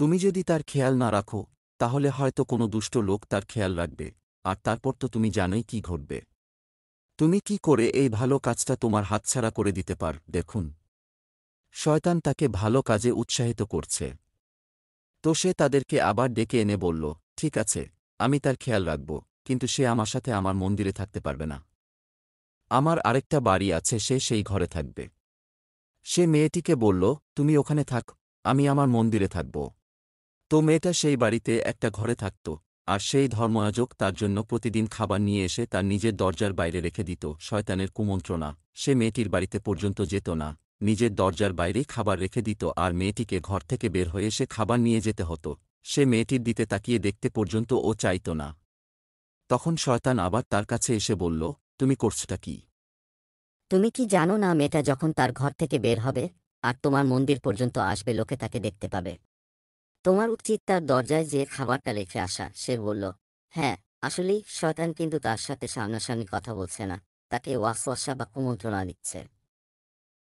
তুমি যদি তার খেয়াল না রাখো তাহলে হয়তো কোনো দুষ্ট লোক তার খেয়াল রাখবে আর তারপর তো তুমি জানোই কি ঘটবে তুমি কি করে এই ভালো কাজটা তোমার হাতছাড়া করে দিতে পার দেখুন শয়তান তাকে ভালো কাজে উৎসাহিত করছে তো সে তাদেরকে আবার ডেকে এনে বলল ঠিক আছে আমি তার খেয়াল রাখব কিন্তু সে আমার সাথে আমার মন্দিরে থাকতে পারবে না আমার আরেকটা বাড়ি আছে সে সেই ঘরে থাকবে সে মেয়েটিকে বলল তুমি ওখানে থাক আমি আমার মন্দিরে থাকব তো মেয়েটা সেই বাড়িতে একটা ঘরে থাকত আর সেই ধর্ময়াজক তার জন্য প্রতিদিন খাবার নিয়ে এসে তার নিজের দরজার বাইরে রেখে দিত শয়তানের কুমন্ত্রণা সে মেয়েটির বাড়িতে পর্যন্ত যেত না নিজের দরজার বাইরেই খাবার রেখে দিত আর মেয়েটিকে ঘর থেকে বের হয়ে সে খাবার নিয়ে যেতে হতো সে মেয়েটির দিতে তাকিয়ে দেখতে পর্যন্ত ও চাইত না তখন শয়তান আবার তার কাছে এসে বলল তুমি করছটা কি তুমি কি জানো না মেয়েটা যখন তার ঘর থেকে বের হবে আর তোমার মন্দির পর্যন্ত আসবে লোকে তাকে দেখতে পাবে তোমার উচিত তার দরজায় যে খাবারটা রেখে আসা সে বলল হ্যাঁ আসলেই শয়তান কিন্তু তার সাথে সামনাসামনি কথা বলছে না তাকে ওয়াসা বা কুমন্ত্রণা দিচ্ছে